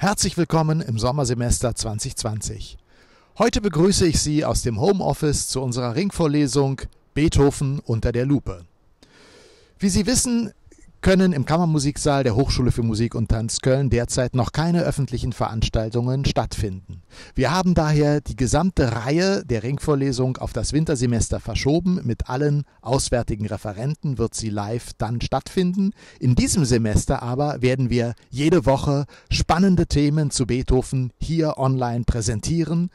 Herzlich willkommen im Sommersemester 2020. Heute begrüße ich Sie aus dem Homeoffice zu unserer Ringvorlesung Beethoven unter der Lupe. Wie Sie wissen, können im Kammermusiksaal der Hochschule für Musik und Tanz Köln derzeit noch keine öffentlichen Veranstaltungen stattfinden. Wir haben daher die gesamte Reihe der Ringvorlesung auf das Wintersemester verschoben. Mit allen auswärtigen Referenten wird sie live dann stattfinden. In diesem Semester aber werden wir jede Woche spannende Themen zu Beethoven hier online präsentieren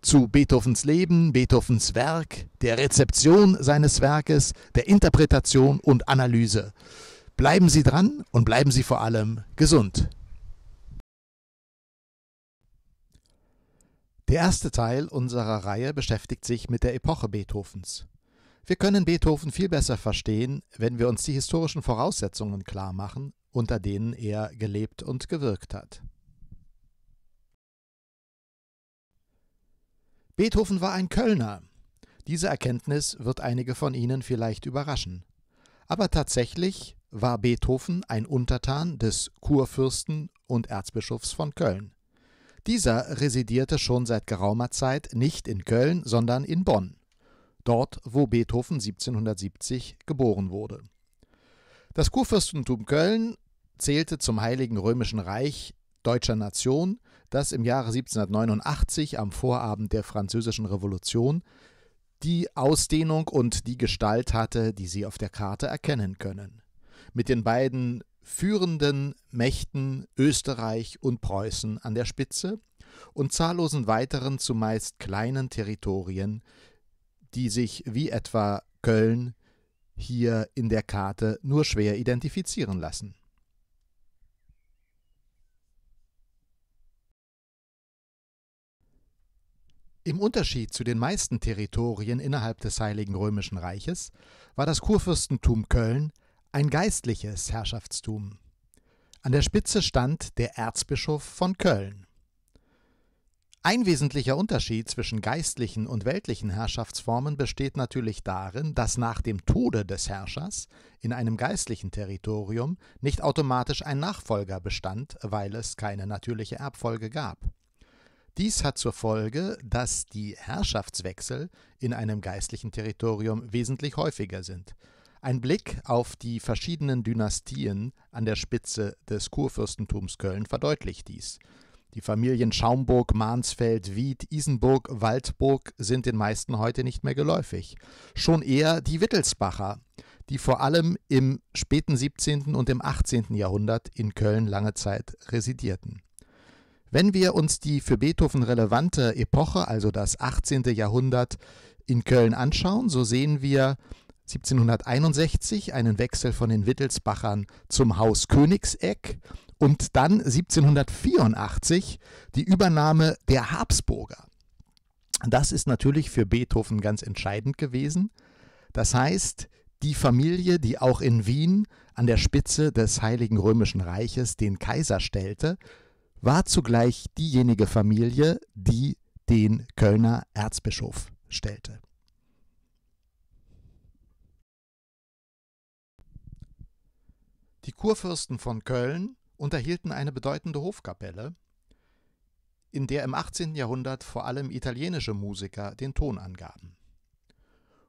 zu Beethovens Leben, Beethovens Werk, der Rezeption seines Werkes, der Interpretation und Analyse. Bleiben Sie dran und bleiben Sie vor allem gesund. Der erste Teil unserer Reihe beschäftigt sich mit der Epoche Beethovens. Wir können Beethoven viel besser verstehen, wenn wir uns die historischen Voraussetzungen klar machen, unter denen er gelebt und gewirkt hat. Beethoven war ein Kölner. Diese Erkenntnis wird einige von Ihnen vielleicht überraschen. Aber tatsächlich war Beethoven ein Untertan des Kurfürsten und Erzbischofs von Köln. Dieser residierte schon seit geraumer Zeit nicht in Köln, sondern in Bonn, dort wo Beethoven 1770 geboren wurde. Das Kurfürstentum Köln zählte zum Heiligen Römischen Reich deutscher Nation, das im Jahre 1789 am Vorabend der Französischen Revolution die Ausdehnung und die Gestalt hatte, die sie auf der Karte erkennen können mit den beiden führenden Mächten Österreich und Preußen an der Spitze und zahllosen weiteren zumeist kleinen Territorien, die sich wie etwa Köln hier in der Karte nur schwer identifizieren lassen. Im Unterschied zu den meisten Territorien innerhalb des Heiligen Römischen Reiches war das Kurfürstentum Köln ein geistliches Herrschaftstum. An der Spitze stand der Erzbischof von Köln. Ein wesentlicher Unterschied zwischen geistlichen und weltlichen Herrschaftsformen besteht natürlich darin, dass nach dem Tode des Herrschers in einem geistlichen Territorium nicht automatisch ein Nachfolger bestand, weil es keine natürliche Erbfolge gab. Dies hat zur Folge, dass die Herrschaftswechsel in einem geistlichen Territorium wesentlich häufiger sind. Ein Blick auf die verschiedenen Dynastien an der Spitze des Kurfürstentums Köln verdeutlicht dies. Die Familien Schaumburg, Mansfeld, Wied, Isenburg, Waldburg sind den meisten heute nicht mehr geläufig. Schon eher die Wittelsbacher, die vor allem im späten 17. und im 18. Jahrhundert in Köln lange Zeit residierten. Wenn wir uns die für Beethoven relevante Epoche, also das 18. Jahrhundert in Köln anschauen, so sehen wir, 1761 einen Wechsel von den Wittelsbachern zum Haus Königseck und dann 1784 die Übernahme der Habsburger. Das ist natürlich für Beethoven ganz entscheidend gewesen. Das heißt, die Familie, die auch in Wien an der Spitze des Heiligen Römischen Reiches den Kaiser stellte, war zugleich diejenige Familie, die den Kölner Erzbischof stellte. Die Kurfürsten von Köln unterhielten eine bedeutende Hofkapelle, in der im 18. Jahrhundert vor allem italienische Musiker den Ton angaben.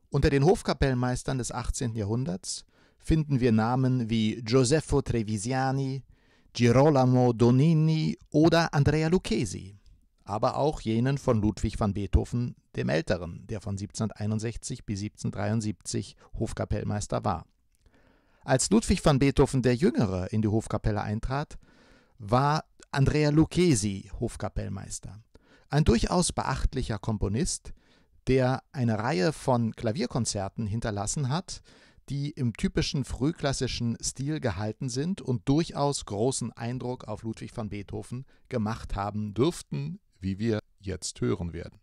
Unter den Hofkapellmeistern des 18. Jahrhunderts finden wir Namen wie Giuseppe Trevisiani, Girolamo Donini oder Andrea Lucchesi, aber auch jenen von Ludwig van Beethoven dem Älteren, der von 1761 bis 1773 Hofkapellmeister war. Als Ludwig van Beethoven der Jüngere in die Hofkapelle eintrat, war Andrea Lucchesi Hofkapellmeister. Ein durchaus beachtlicher Komponist, der eine Reihe von Klavierkonzerten hinterlassen hat, die im typischen frühklassischen Stil gehalten sind und durchaus großen Eindruck auf Ludwig van Beethoven gemacht haben dürften, wie wir jetzt hören werden.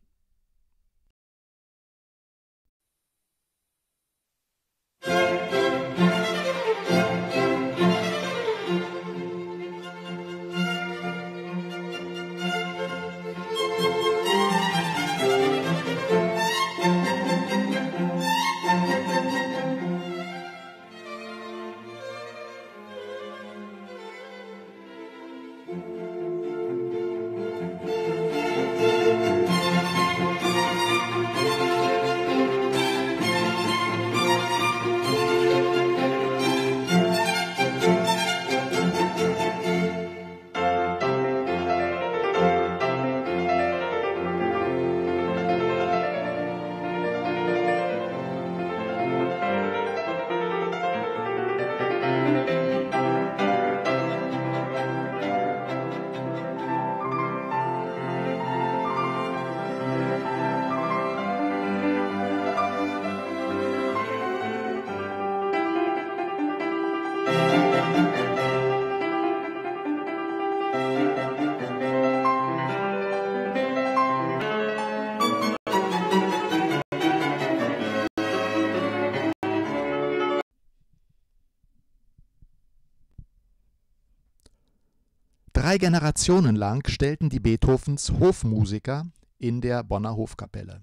Zwei Generationen lang stellten die Beethovens Hofmusiker in der Bonner Hofkapelle.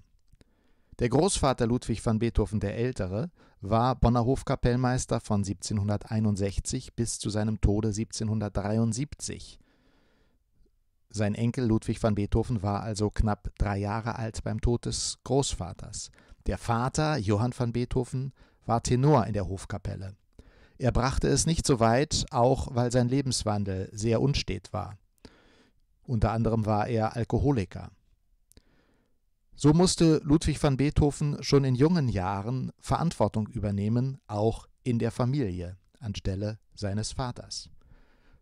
Der Großvater Ludwig van Beethoven der Ältere war Bonner Hofkapellmeister von 1761 bis zu seinem Tode 1773. Sein Enkel Ludwig van Beethoven war also knapp drei Jahre alt beim Tod des Großvaters. Der Vater Johann van Beethoven war Tenor in der Hofkapelle. Er brachte es nicht so weit, auch weil sein Lebenswandel sehr unstet war. Unter anderem war er Alkoholiker. So musste Ludwig van Beethoven schon in jungen Jahren Verantwortung übernehmen, auch in der Familie, anstelle seines Vaters.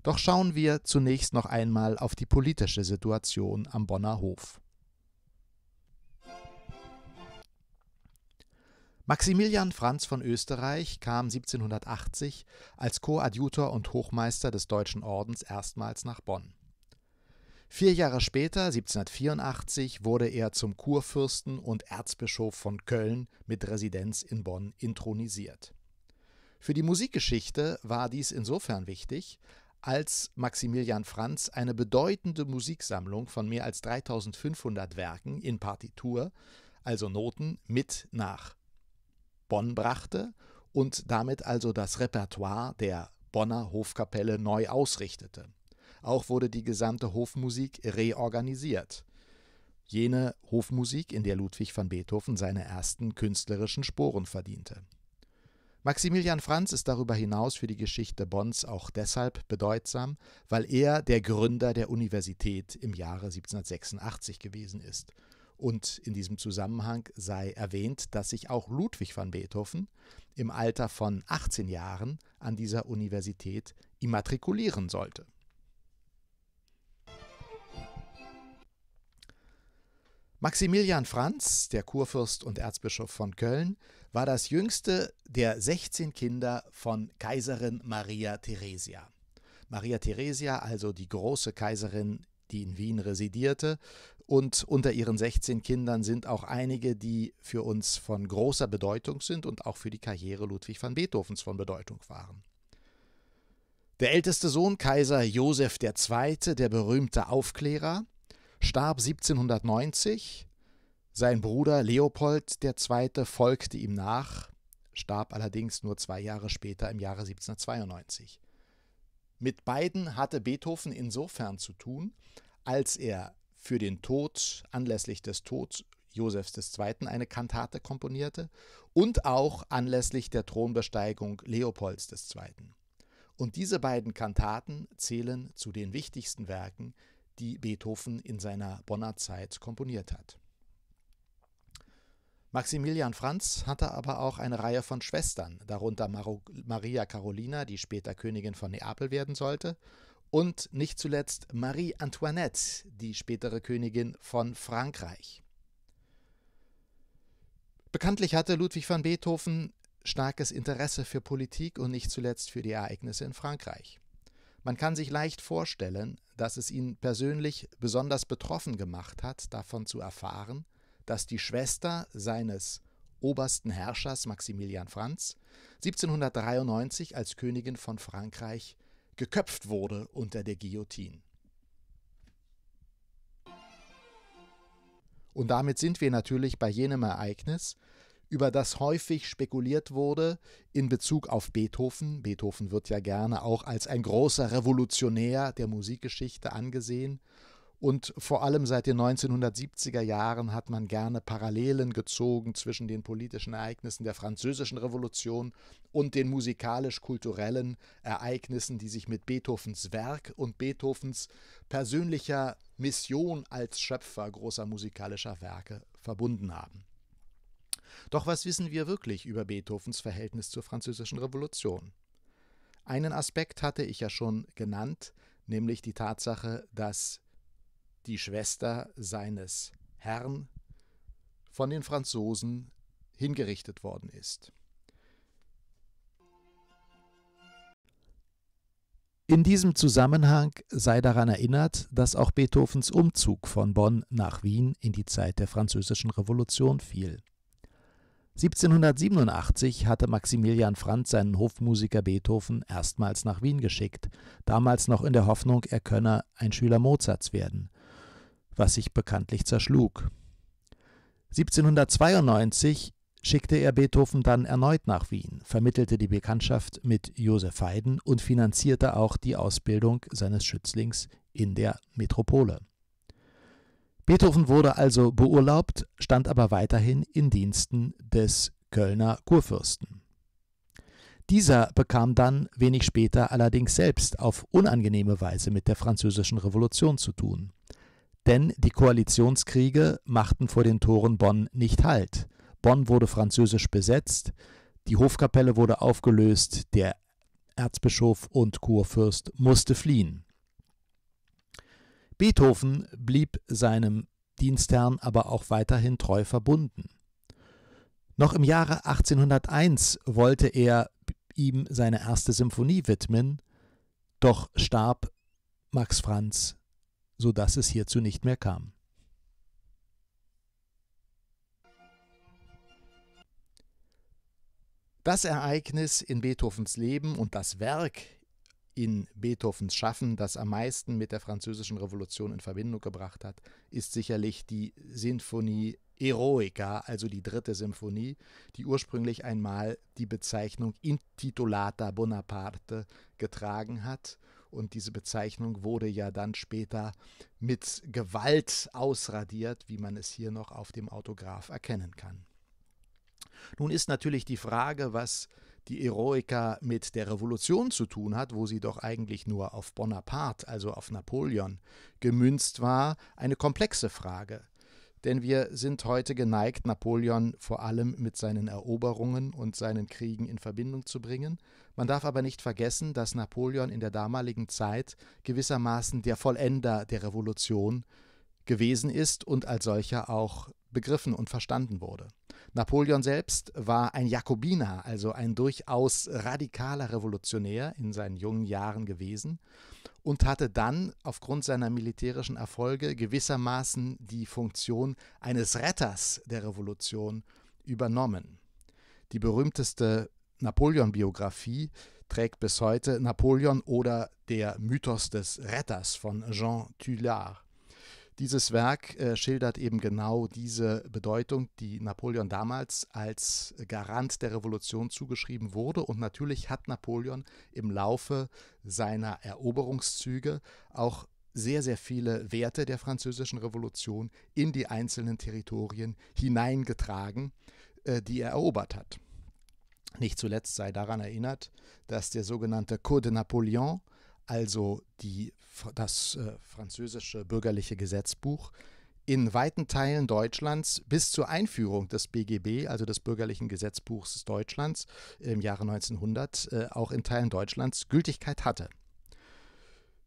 Doch schauen wir zunächst noch einmal auf die politische Situation am Bonner Hof. Maximilian Franz von Österreich kam 1780 als Koadjutor und Hochmeister des Deutschen Ordens erstmals nach Bonn. Vier Jahre später, 1784, wurde er zum Kurfürsten und Erzbischof von Köln mit Residenz in Bonn intronisiert. Für die Musikgeschichte war dies insofern wichtig, als Maximilian Franz eine bedeutende Musiksammlung von mehr als 3500 Werken in Partitur, also Noten, mit nach Bonn brachte und damit also das Repertoire der Bonner Hofkapelle neu ausrichtete. Auch wurde die gesamte Hofmusik reorganisiert. Jene Hofmusik, in der Ludwig van Beethoven seine ersten künstlerischen Sporen verdiente. Maximilian Franz ist darüber hinaus für die Geschichte Bonns auch deshalb bedeutsam, weil er der Gründer der Universität im Jahre 1786 gewesen ist und in diesem Zusammenhang sei erwähnt, dass sich auch Ludwig van Beethoven im Alter von 18 Jahren an dieser Universität immatrikulieren sollte. Maximilian Franz, der Kurfürst und Erzbischof von Köln, war das jüngste der 16 Kinder von Kaiserin Maria Theresia. Maria Theresia, also die große Kaiserin, die in Wien residierte und unter ihren 16 Kindern sind auch einige, die für uns von großer Bedeutung sind und auch für die Karriere Ludwig van Beethovens von Bedeutung waren. Der älteste Sohn, Kaiser Joseph II., der berühmte Aufklärer, starb 1790. Sein Bruder Leopold II. folgte ihm nach, starb allerdings nur zwei Jahre später im Jahre 1792. Mit beiden hatte Beethoven insofern zu tun, als er für den Tod, anlässlich des Todes Josefs II. eine Kantate komponierte und auch anlässlich der Thronbesteigung Leopolds II. Und diese beiden Kantaten zählen zu den wichtigsten Werken, die Beethoven in seiner Bonner Zeit komponiert hat. Maximilian Franz hatte aber auch eine Reihe von Schwestern, darunter Maria Carolina, die später Königin von Neapel werden sollte, und nicht zuletzt Marie Antoinette, die spätere Königin von Frankreich. Bekanntlich hatte Ludwig van Beethoven starkes Interesse für Politik und nicht zuletzt für die Ereignisse in Frankreich. Man kann sich leicht vorstellen, dass es ihn persönlich besonders betroffen gemacht hat, davon zu erfahren, dass die Schwester seines obersten Herrschers Maximilian Franz 1793 als Königin von Frankreich geköpft wurde unter der Guillotine. Und damit sind wir natürlich bei jenem Ereignis, über das häufig spekuliert wurde in Bezug auf Beethoven. Beethoven wird ja gerne auch als ein großer Revolutionär der Musikgeschichte angesehen und vor allem seit den 1970er Jahren hat man gerne Parallelen gezogen zwischen den politischen Ereignissen der Französischen Revolution und den musikalisch-kulturellen Ereignissen, die sich mit Beethovens Werk und Beethovens persönlicher Mission als Schöpfer großer musikalischer Werke verbunden haben. Doch was wissen wir wirklich über Beethovens Verhältnis zur Französischen Revolution? Einen Aspekt hatte ich ja schon genannt, nämlich die Tatsache, dass die Schwester seines Herrn, von den Franzosen hingerichtet worden ist. In diesem Zusammenhang sei daran erinnert, dass auch Beethovens Umzug von Bonn nach Wien in die Zeit der Französischen Revolution fiel. 1787 hatte Maximilian Franz seinen Hofmusiker Beethoven erstmals nach Wien geschickt, damals noch in der Hoffnung, er könne ein Schüler Mozarts werden was sich bekanntlich zerschlug. 1792 schickte er Beethoven dann erneut nach Wien, vermittelte die Bekanntschaft mit Josef Haydn und finanzierte auch die Ausbildung seines Schützlings in der Metropole. Beethoven wurde also beurlaubt, stand aber weiterhin in Diensten des Kölner Kurfürsten. Dieser bekam dann wenig später allerdings selbst auf unangenehme Weise mit der Französischen Revolution zu tun. Denn die Koalitionskriege machten vor den Toren Bonn nicht Halt. Bonn wurde französisch besetzt, die Hofkapelle wurde aufgelöst, der Erzbischof und Kurfürst musste fliehen. Beethoven blieb seinem Dienstherrn aber auch weiterhin treu verbunden. Noch im Jahre 1801 wollte er ihm seine erste Symphonie widmen, doch starb Max Franz sodass es hierzu nicht mehr kam. Das Ereignis in Beethovens Leben und das Werk in Beethovens Schaffen, das am meisten mit der Französischen Revolution in Verbindung gebracht hat, ist sicherlich die Sinfonie Eroica, also die dritte Sinfonie, die ursprünglich einmal die Bezeichnung Intitulata Bonaparte getragen hat und diese Bezeichnung wurde ja dann später mit Gewalt ausradiert, wie man es hier noch auf dem Autograph erkennen kann. Nun ist natürlich die Frage, was die Eroica mit der Revolution zu tun hat, wo sie doch eigentlich nur auf Bonaparte, also auf Napoleon, gemünzt war, eine komplexe Frage denn wir sind heute geneigt, Napoleon vor allem mit seinen Eroberungen und seinen Kriegen in Verbindung zu bringen. Man darf aber nicht vergessen, dass Napoleon in der damaligen Zeit gewissermaßen der Vollender der Revolution gewesen ist und als solcher auch begriffen und verstanden wurde. Napoleon selbst war ein Jakobiner, also ein durchaus radikaler Revolutionär in seinen jungen Jahren gewesen und hatte dann aufgrund seiner militärischen Erfolge gewissermaßen die Funktion eines Retters der Revolution übernommen. Die berühmteste Napoleon-Biografie trägt bis heute Napoleon oder der Mythos des Retters von Jean Tullard. Dieses Werk äh, schildert eben genau diese Bedeutung, die Napoleon damals als Garant der Revolution zugeschrieben wurde. Und natürlich hat Napoleon im Laufe seiner Eroberungszüge auch sehr, sehr viele Werte der französischen Revolution in die einzelnen Territorien hineingetragen, äh, die er erobert hat. Nicht zuletzt sei daran erinnert, dass der sogenannte Code de Napoleon, also die, das äh, französische bürgerliche Gesetzbuch, in weiten Teilen Deutschlands bis zur Einführung des BGB, also des bürgerlichen Gesetzbuchs Deutschlands im Jahre 1900, äh, auch in Teilen Deutschlands Gültigkeit hatte.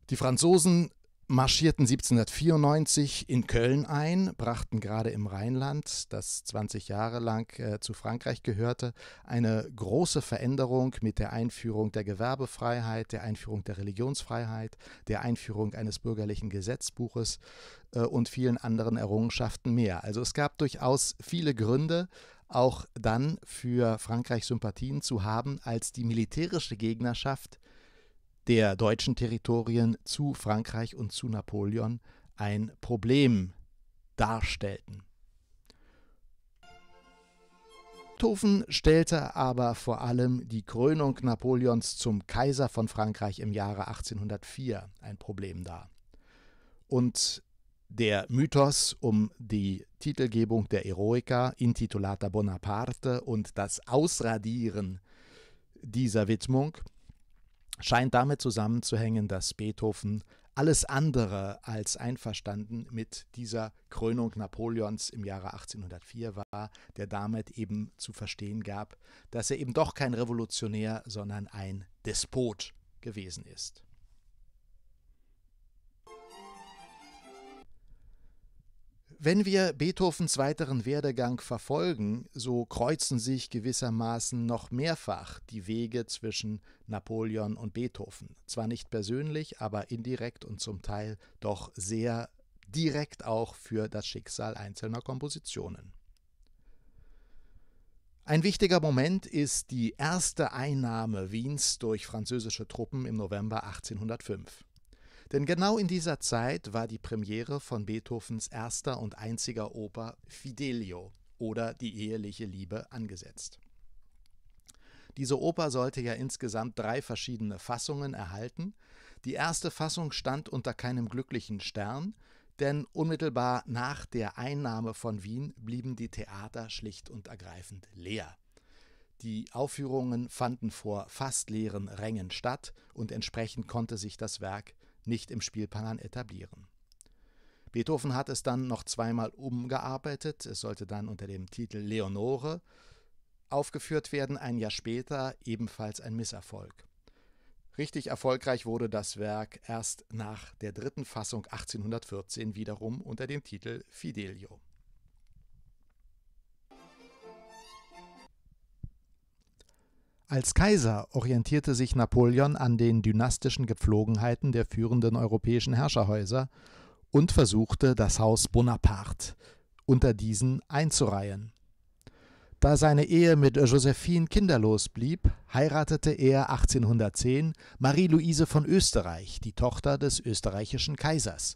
Die Franzosen marschierten 1794 in Köln ein, brachten gerade im Rheinland, das 20 Jahre lang äh, zu Frankreich gehörte, eine große Veränderung mit der Einführung der Gewerbefreiheit, der Einführung der Religionsfreiheit, der Einführung eines bürgerlichen Gesetzbuches äh, und vielen anderen Errungenschaften mehr. Also es gab durchaus viele Gründe, auch dann für Frankreich Sympathien zu haben, als die militärische Gegnerschaft der deutschen Territorien zu Frankreich und zu Napoleon ein Problem darstellten. Beethoven stellte aber vor allem die Krönung Napoleons zum Kaiser von Frankreich im Jahre 1804 ein Problem dar. Und der Mythos um die Titelgebung der Eroica Intitulata Bonaparte und das Ausradieren dieser Widmung scheint damit zusammenzuhängen, dass Beethoven alles andere als einverstanden mit dieser Krönung Napoleons im Jahre 1804 war, der damit eben zu verstehen gab, dass er eben doch kein Revolutionär, sondern ein Despot gewesen ist. Wenn wir Beethovens weiteren Werdegang verfolgen, so kreuzen sich gewissermaßen noch mehrfach die Wege zwischen Napoleon und Beethoven. Zwar nicht persönlich, aber indirekt und zum Teil doch sehr direkt auch für das Schicksal einzelner Kompositionen. Ein wichtiger Moment ist die erste Einnahme Wiens durch französische Truppen im November 1805. Denn genau in dieser Zeit war die Premiere von Beethovens erster und einziger Oper Fidelio oder Die eheliche Liebe angesetzt. Diese Oper sollte ja insgesamt drei verschiedene Fassungen erhalten. Die erste Fassung stand unter keinem glücklichen Stern, denn unmittelbar nach der Einnahme von Wien blieben die Theater schlicht und ergreifend leer. Die Aufführungen fanden vor fast leeren Rängen statt und entsprechend konnte sich das Werk nicht im Spielplan etablieren. Beethoven hat es dann noch zweimal umgearbeitet, es sollte dann unter dem Titel Leonore aufgeführt werden, ein Jahr später ebenfalls ein Misserfolg. Richtig erfolgreich wurde das Werk erst nach der dritten Fassung 1814 wiederum unter dem Titel Fidelio. Als Kaiser orientierte sich Napoleon an den dynastischen Gepflogenheiten der führenden europäischen Herrscherhäuser und versuchte, das Haus Bonaparte unter diesen einzureihen. Da seine Ehe mit Josephine kinderlos blieb, heiratete er 1810 Marie-Louise von Österreich, die Tochter des österreichischen Kaisers,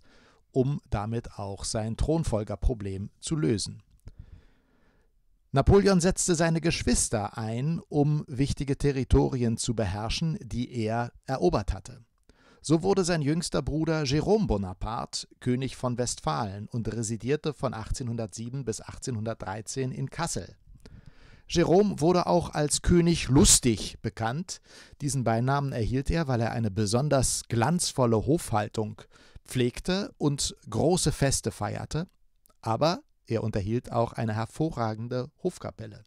um damit auch sein Thronfolgerproblem zu lösen. Napoleon setzte seine Geschwister ein, um wichtige Territorien zu beherrschen, die er erobert hatte. So wurde sein jüngster Bruder Jerome Bonaparte König von Westfalen und residierte von 1807 bis 1813 in Kassel. Jerome wurde auch als König Lustig bekannt. Diesen Beinamen erhielt er, weil er eine besonders glanzvolle Hofhaltung pflegte und große Feste feierte. Aber er unterhielt auch eine hervorragende Hofkapelle.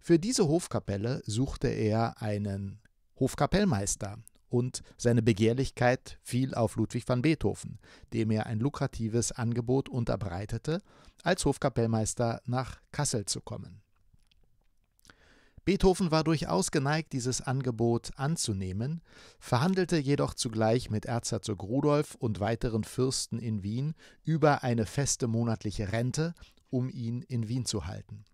Für diese Hofkapelle suchte er einen Hofkapellmeister und seine Begehrlichkeit fiel auf Ludwig van Beethoven, dem er ein lukratives Angebot unterbreitete, als Hofkapellmeister nach Kassel zu kommen. Beethoven war durchaus geneigt, dieses Angebot anzunehmen, verhandelte jedoch zugleich mit Erzherzog Rudolf und weiteren Fürsten in Wien über eine feste monatliche Rente, um ihn in Wien zu halten.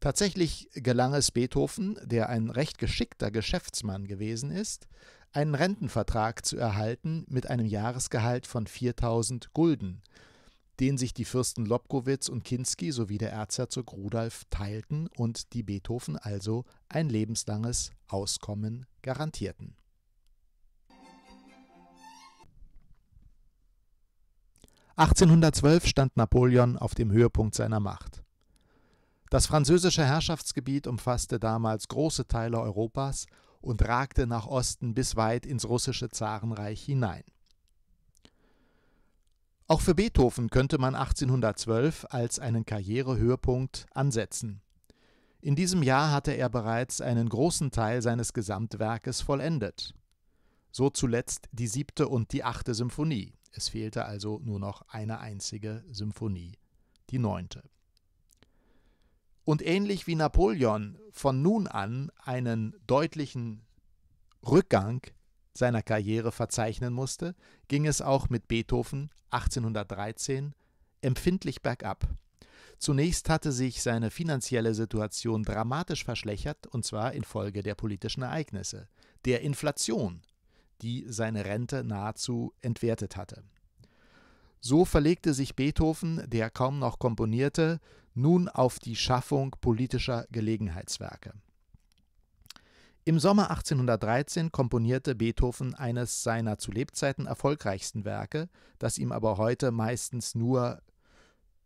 Tatsächlich gelang es Beethoven, der ein recht geschickter Geschäftsmann gewesen ist, einen Rentenvertrag zu erhalten mit einem Jahresgehalt von 4000 Gulden, den sich die Fürsten Lobkowitz und Kinski sowie der Erzherzog Rudolf teilten und die Beethoven also ein lebenslanges Auskommen garantierten. (1812) stand Napoleon auf dem Höhepunkt seiner Macht. Das französische Herrschaftsgebiet umfasste damals große Teile Europas und ragte nach Osten bis weit ins russische Zarenreich hinein auch für Beethoven könnte man 1812 als einen Karrierehöhepunkt ansetzen. In diesem Jahr hatte er bereits einen großen Teil seines Gesamtwerkes vollendet. So zuletzt die siebte und die achte Symphonie. Es fehlte also nur noch eine einzige Symphonie, die neunte. Und ähnlich wie Napoleon von nun an einen deutlichen Rückgang seiner Karriere verzeichnen musste, ging es auch mit Beethoven 1813 empfindlich bergab. Zunächst hatte sich seine finanzielle Situation dramatisch verschlechtert, und zwar infolge der politischen Ereignisse, der Inflation, die seine Rente nahezu entwertet hatte. So verlegte sich Beethoven, der kaum noch komponierte, nun auf die Schaffung politischer Gelegenheitswerke. Im Sommer 1813 komponierte Beethoven eines seiner zu Lebzeiten erfolgreichsten Werke, das ihm aber heute meistens nur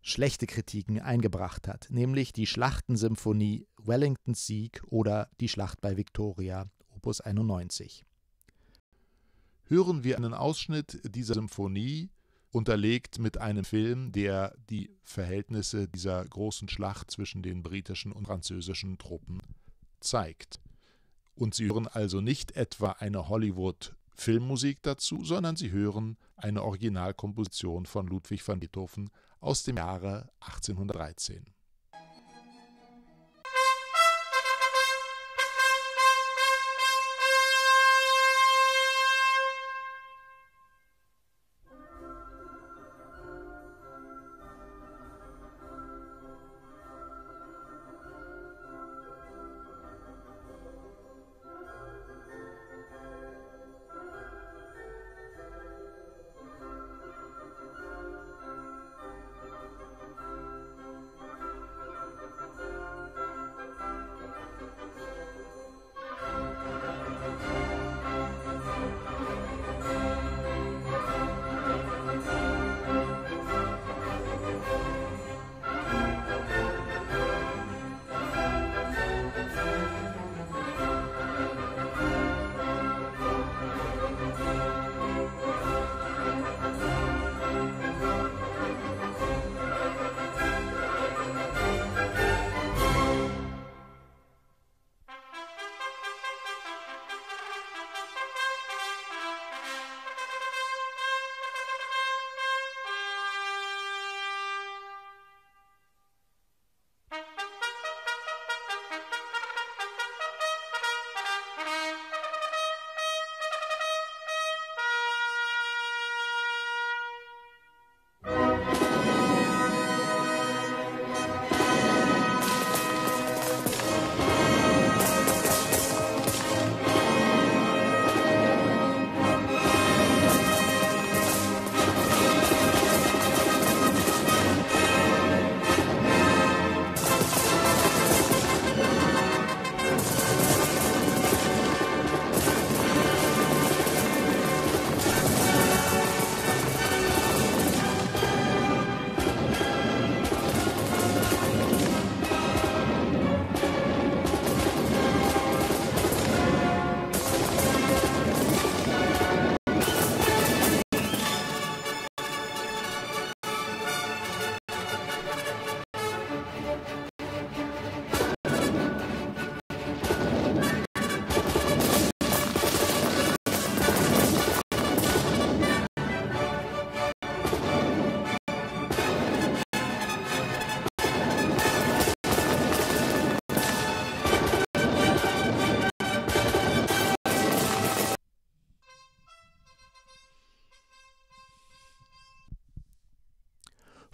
schlechte Kritiken eingebracht hat, nämlich die Schlachtensymphonie Wellingtons Sieg oder Die Schlacht bei Victoria, Opus 91. Hören wir einen Ausschnitt dieser Symphonie, unterlegt mit einem Film, der die Verhältnisse dieser großen Schlacht zwischen den britischen und französischen Truppen zeigt. Und Sie hören also nicht etwa eine Hollywood-Filmmusik dazu, sondern Sie hören eine Originalkomposition von Ludwig van Beethoven aus dem Jahre 1813.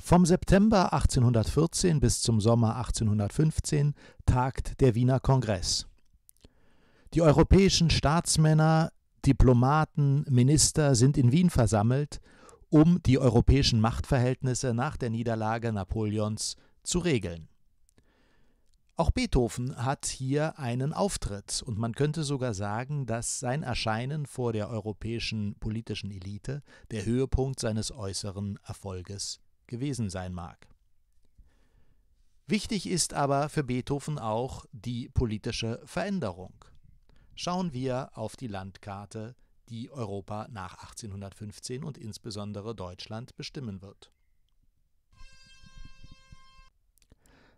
Vom September 1814 bis zum Sommer 1815 tagt der Wiener Kongress. Die europäischen Staatsmänner, Diplomaten, Minister sind in Wien versammelt, um die europäischen Machtverhältnisse nach der Niederlage Napoleons zu regeln. Auch Beethoven hat hier einen Auftritt und man könnte sogar sagen, dass sein Erscheinen vor der europäischen politischen Elite der Höhepunkt seines äußeren Erfolges gewesen sein mag. Wichtig ist aber für Beethoven auch die politische Veränderung. Schauen wir auf die Landkarte, die Europa nach 1815 und insbesondere Deutschland bestimmen wird.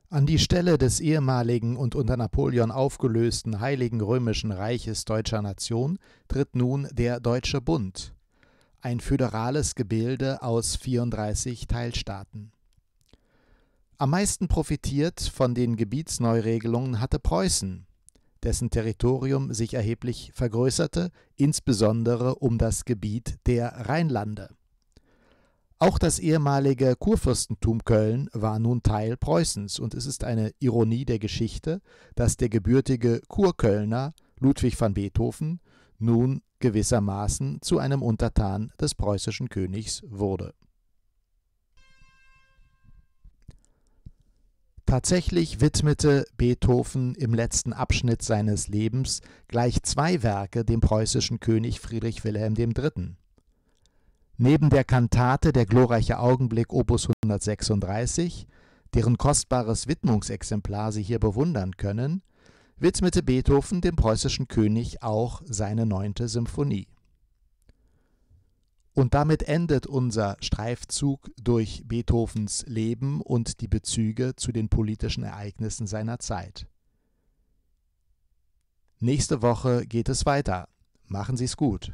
An die Stelle des ehemaligen und unter Napoleon aufgelösten Heiligen Römischen Reiches deutscher Nation tritt nun der Deutsche Bund, ein föderales Gebilde aus 34 Teilstaaten. Am meisten profitiert von den Gebietsneuregelungen hatte Preußen, dessen Territorium sich erheblich vergrößerte, insbesondere um das Gebiet der Rheinlande. Auch das ehemalige Kurfürstentum Köln war nun Teil Preußens und es ist eine Ironie der Geschichte, dass der gebürtige Kurkölner Ludwig van Beethoven nun gewissermaßen zu einem Untertan des preußischen Königs wurde. Tatsächlich widmete Beethoven im letzten Abschnitt seines Lebens gleich zwei Werke dem preußischen König Friedrich Wilhelm III. Neben der Kantate Der glorreiche Augenblick Opus 136, deren kostbares Widmungsexemplar Sie hier bewundern können, widmete Beethoven dem preußischen König auch seine neunte Symphonie. Und damit endet unser Streifzug durch Beethovens Leben und die Bezüge zu den politischen Ereignissen seiner Zeit. Nächste Woche geht es weiter. Machen Sie es gut.